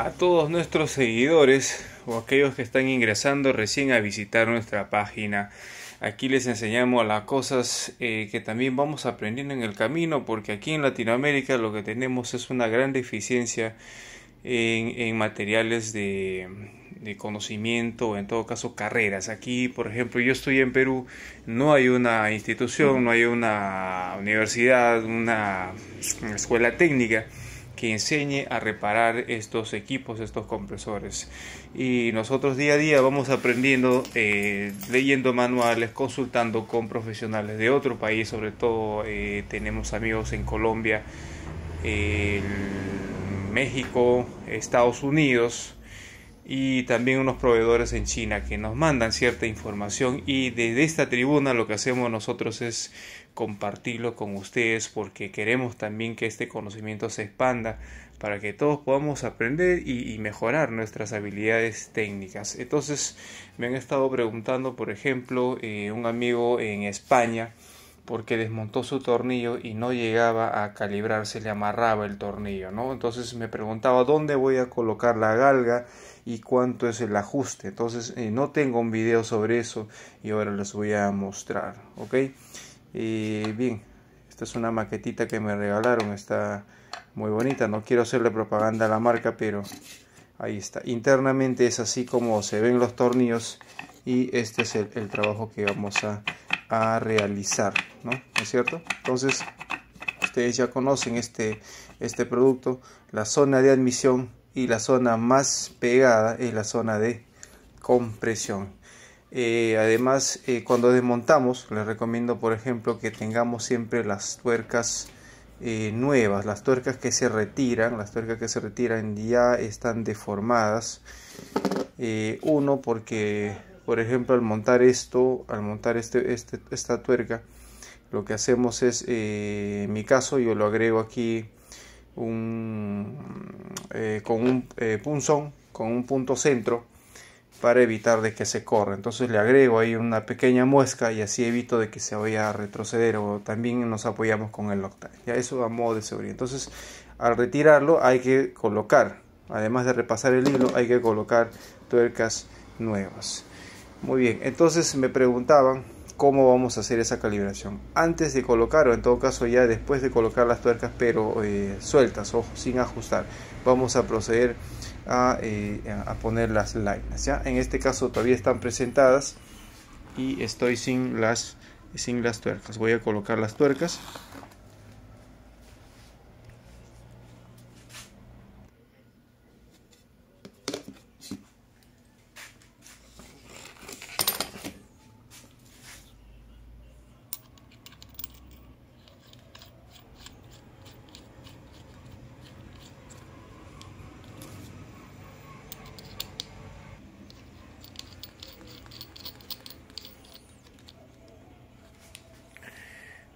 a todos nuestros seguidores o aquellos que están ingresando recién a visitar nuestra página. Aquí les enseñamos las cosas eh, que también vamos aprendiendo en el camino, porque aquí en Latinoamérica lo que tenemos es una gran deficiencia en, materiales de, de conocimiento, en todo caso carreras. Aquí, por ejemplo, yo estoy en Perú, no hay una institución, no hay una universidad, una escuela técnica que enseñe a reparar estos equipos, estos compresores. Y nosotros día a día vamos aprendiendo, eh, leyendo manuales, consultando con profesionales de otro país, sobre todo eh, tenemos amigos en Colombia, México, Estados Unidos y también unos proveedores en China que nos mandan cierta información y desde esta tribuna lo que hacemos nosotros es compartirlo con ustedes porque queremos también que este conocimiento se expanda para que todos podamos aprender y, mejorar nuestras habilidades técnicas. Entonces me han estado preguntando, por ejemplo, eh, un amigo en España porque desmontó su tornillo y no llegaba a calibrarse, le amarraba el tornillo, ¿no? Entonces me preguntaba dónde voy a colocar la galga y cuánto es el ajuste. Entonces eh, no tengo un video sobre eso y ahora les voy a mostrar, ¿ok? Y bien, esta es una maquetita que me regalaron, está muy bonita. No quiero hacerle propaganda a la marca, pero ahí está. Internamente es así como se ven los tornillos y este es el, trabajo que vamos a, realizar, es cierto? Entonces, ustedes ya conocen este, este producto. La zona de admisión y la zona más pegada es la zona de compresión. Eh, además, eh, cuando desmontamos, les recomiendo, por ejemplo, que tengamos siempre las tuercas eh, nuevas, las tuercas que se retiran, las tuercas que se retiran ya están deformadas. uno, porque, por ejemplo, al montar esto, al montar este, este, esta tuerca, lo que hacemos es, en mi caso, yo lo agrego aquí con un punzón, con un punto centro para evitar de que se corra. Entonces le agrego ahí una pequeña muesca y así evito de que se vaya a retroceder o también nos apoyamos con el loctite Ya eso a modo de seguridad. Entonces al retirarlo hay que colocar, además de repasar el hilo, hay que colocar tuercas nuevas. Muy bien, entonces me preguntaban cómo vamos a hacer esa calibración. Antes de colocar o en todo caso ya después de colocar las tuercas pero eh, sueltas o sin ajustar, vamos a proceder eh, a, poner las láminas. ¿ya? En este caso todavía están presentadas y estoy sin las, sin las tuercas. Voy a colocar las tuercas.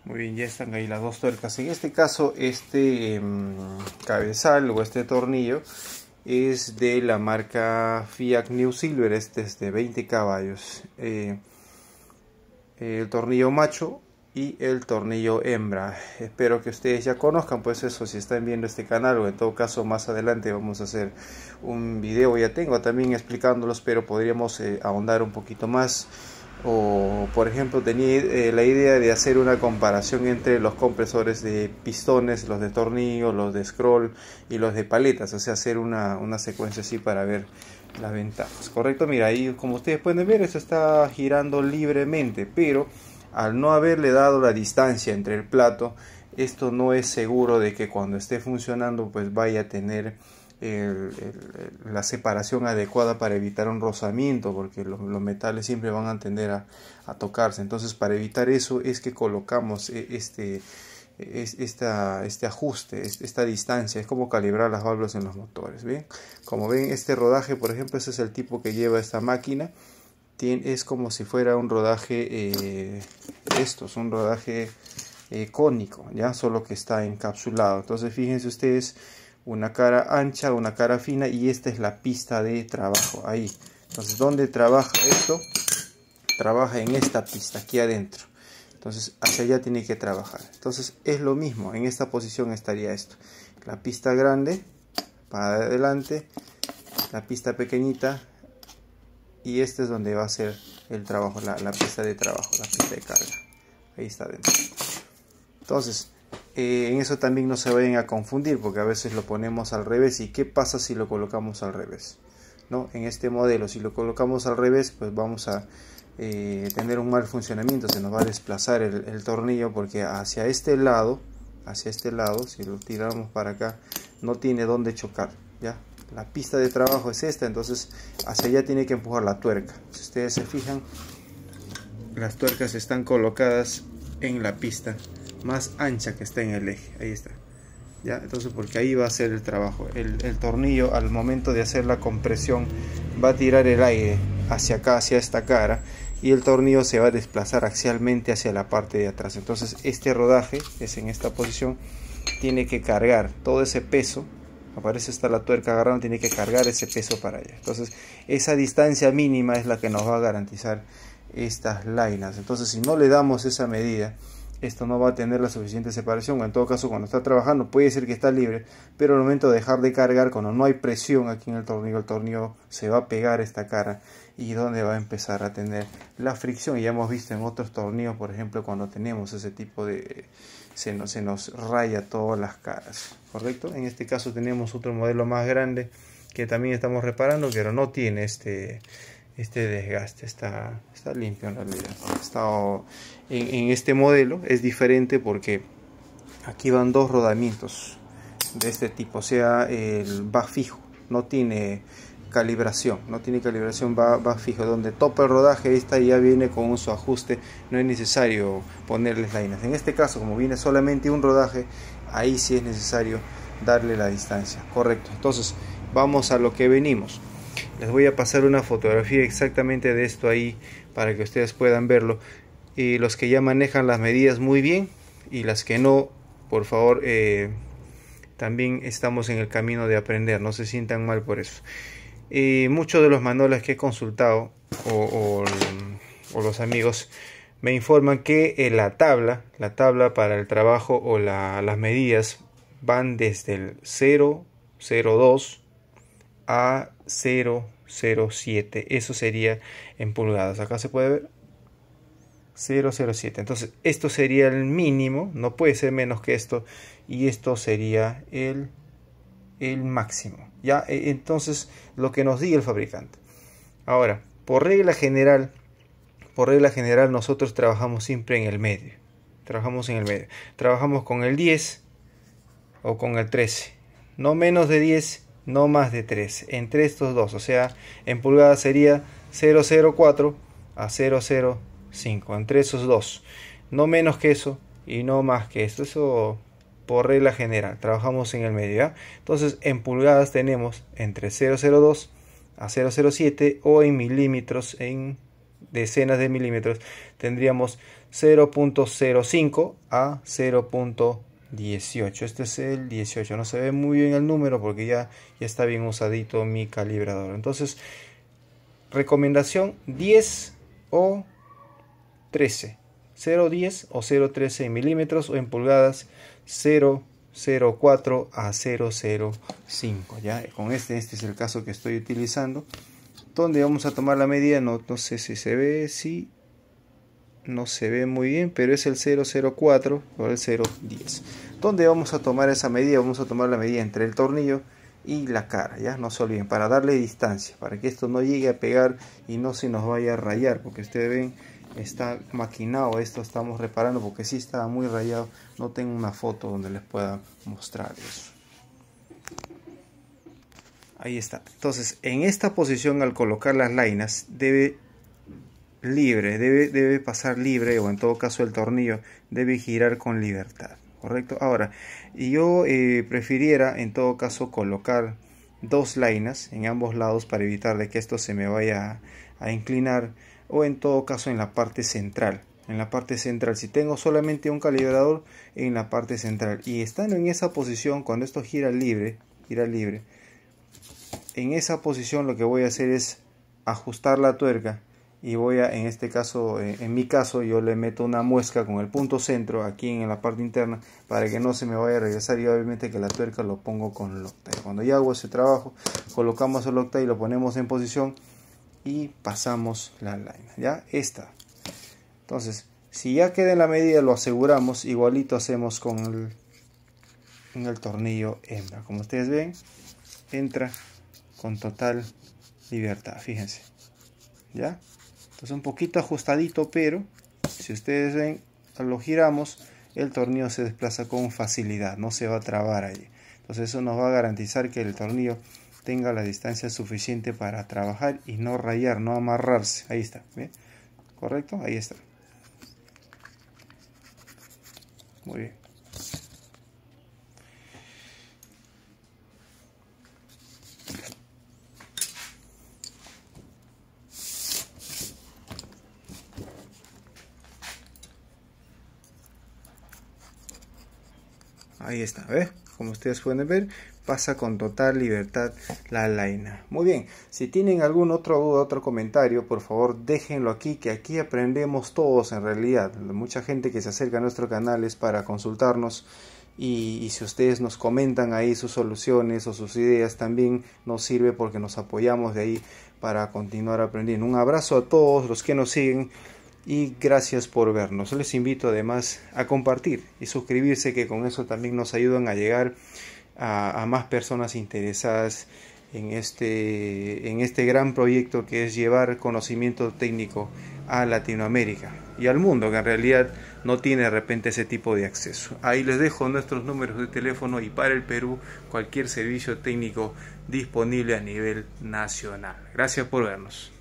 Muy bien, ya están ahí las dos tuercas. En este caso, este em, cabezal o este tornillo es de la marca Fiat New Silver, este es de 20 caballos. Eh, el tornillo macho y el tornillo hembra. Espero que ustedes ya conozcan pues eso si están viendo este canal o en todo caso más adelante vamos a hacer un video, ya tengo también explicándolos, pero podríamos eh, ahondar un poquito más o por ejemplo tenía eh, la idea de hacer una comparación entre los compresores de pistones, los de tornillo, los de scroll y los de paletas, o sea, hacer una, una secuencia así para ver las ventajas, ¿correcto? Mira, ahí como ustedes pueden ver, esto está girando libremente, pero al no haberle dado la distancia entre el plato, esto no es seguro de que cuando esté funcionando pues vaya a tener la separación adecuada para evitar un rozamiento, porque los, metales siempre van a tender a, tocarse. Entonces, para evitar eso es que colocamos e, este, este ajuste, esta distancia, es como calibrar las válvulas en los motores. ¿bien? Como ven, este rodaje, por ejemplo, ese es el tipo que lleva esta máquina. Tiene, es como si fuera un rodaje, eh, esto es un rodaje eh, cónico, ya solo que está encapsulado. Entonces, fíjense ustedes una cara ancha, una cara fina y esta es la pista de trabajo, ahí. Entonces, ¿dónde trabaja esto? Trabaja en esta pista, aquí adentro. Entonces, hacia allá tiene que trabajar. Entonces, es lo mismo, en esta posición estaría esto. La pista grande, para adelante, la pista pequeñita y este es donde va a ser el trabajo, la, pista de trabajo, la pista de carga. Ahí está dentro. Entonces, eh, en eso también no se vayan a confundir porque a veces lo ponemos al revés y qué pasa si lo colocamos al revés ¿no? en este modelo si lo colocamos al revés pues vamos a eh, tener un mal funcionamiento se nos va a desplazar el, el, tornillo porque hacia este lado hacia este lado si lo tiramos para acá no tiene dónde chocar ya la pista de trabajo es esta entonces hacia allá tiene que empujar la tuerca si ustedes se fijan las tuercas están colocadas en la pista más ancha que está en el eje. Ahí está. ¿Ya? Entonces, porque ahí va a ser el trabajo. El, tornillo al momento de hacer la compresión va a tirar el aire hacia acá, hacia esta cara, y el tornillo se va a desplazar axialmente hacia la parte de atrás. Entonces, este rodaje, es en esta posición, tiene que cargar todo ese peso. Aparece está la tuerca agarrando, tiene que cargar ese peso para allá. Entonces, esa distancia mínima es la que nos va a garantizar estas lineas. Entonces, si no le damos esa medida, esto no va a tener la suficiente separación. En todo caso, cuando está trabajando, puede ser que está libre, pero al momento de dejar de cargar, cuando no hay presión aquí en el tornillo, el tornillo se va a pegar esta cara y donde va a empezar a tener la fricción. Y ya hemos visto en otros tornillos, por ejemplo, cuando tenemos ese tipo de. se se nos raya todas las caras, ¿correcto? En este caso, tenemos otro modelo más grande que también estamos reparando, pero no tiene este este desgaste está, está limpio en realidad. en, este modelo es diferente porque aquí van dos rodamientos de este tipo, o sea, el va fijo, no tiene calibración, no tiene calibración, va, fijo. Donde topa el rodaje, esta ya viene con su ajuste, no es necesario ponerles líneas. En este caso, como viene solamente un rodaje, ahí sí es necesario darle la distancia, correcto. Entonces, vamos a lo que venimos les voy a pasar una fotografía exactamente de esto ahí para que ustedes puedan verlo. Y los que ya manejan las medidas muy bien y las que no, por favor, eh, también estamos en el camino de aprender. No se sientan mal por eso. Y muchos de los manuales que he consultado o, los amigos me informan que eh, la tabla, la tabla para el trabajo o las medidas van desde el 0, a 007. Eso sería en pulgadas. Acá se puede ver 007. Entonces, esto sería el mínimo, no puede ser menos que esto. Y esto sería el, el máximo. Ya, e, entonces, lo que nos diga el fabricante. Ahora, por regla general, por regla general, nosotros trabajamos siempre en el medio. Trabajamos en el medio. Trabajamos con el 10 o con el 13. No menos de 10 no más de 3, entre estos dos, o sea, en pulgadas sería 004 a 005, entre esos dos, no menos que eso y no más que eso, eso por regla general, trabajamos en el medio, entonces en pulgadas tenemos entre 002 a 007 o en milímetros, en decenas de milímetros, tendríamos 0.05 a 0.05. 18. Este es el 18. No se ve muy bien el número porque ya, está bien usadito mi calibrador. Entonces, recomendación 10 o 13. 0,10 o 0,13 en milímetros o en pulgadas 0,04 a 0,05. Ya con este, este es el caso que estoy utilizando. Donde vamos a tomar la medida, no, sé si se ve, si no se ve muy bien, pero es el 004 o el 010. Dónde vamos a tomar esa medida, vamos a tomar la medida entre el tornillo y la cara, ya no se olviden, para darle distancia, para que esto no llegue a pegar y no se nos vaya a rayar, porque ustedes ven, está maquinado, esto estamos reparando, porque si sí estaba muy rayado, no tengo una foto donde les pueda mostrar eso. Ahí está. Entonces, en esta posición al colocar las lainas debe libre, debe, debe pasar libre o en todo caso el tornillo debe girar con libertad correcto ahora yo eh, prefiriera en todo caso colocar dos lainas en ambos lados para evitar que esto se me vaya a, a inclinar o en todo caso en la parte central en la parte central. Si tengo solamente un calibrador en la parte central y estando en esa posición, cuando esto gira libre, gira libre, en esa posición lo que voy a hacer es ajustar la tuerca y voy a, en este caso, eh, en mi caso, yo le meto una muesca con el punto centro aquí en la parte interna para que no se me vaya a regresar y obviamente que la tuerca lo pongo con locta. Cuando ya hago ese trabajo, colocamos el locta y lo ponemos en posición y pasamos la line. ya está Entonces, si ya queda en la medida, lo aseguramos, igualito hacemos con el, con el tornillo hembra. Como ustedes ven, entra con total libertad, fíjense. ¿Ya? Es un poquito ajustadito, pero si ustedes ven, lo giramos, el tornillo se desplaza con facilidad, no se va a trabar allí. Entonces eso nos va a garantizar que el tornillo tenga la distancia suficiente para trabajar y no rayar, no amarrarse. Ahí está, ¿bien? ¿Correcto? Ahí está. Muy bien. Ahí está, ¿ves? Como ustedes pueden ver, pasa con total libertad la laina. Muy bien, si tienen algún otro duda, otro comentario, por favor déjenlo aquí, que aquí aprendemos todos en realidad. Mucha gente que se acerca a nuestro canal es para consultarnos. y, si ustedes nos comentan ahí sus soluciones o sus ideas también nos sirve porque nos apoyamos de ahí para continuar aprendiendo. Un abrazo a todos los que nos siguen y gracias por vernos. Les invito además a compartir y suscribirse que con eso también nos ayudan a llegar a, más personas interesadas en este, en este gran proyecto que es llevar conocimiento técnico a Latinoamérica y al mundo, que en realidad no tiene de repente ese tipo de acceso. Ahí les dejo nuestros números de teléfono y para el Perú cualquier servicio técnico disponible a nivel nacional. Gracias por vernos.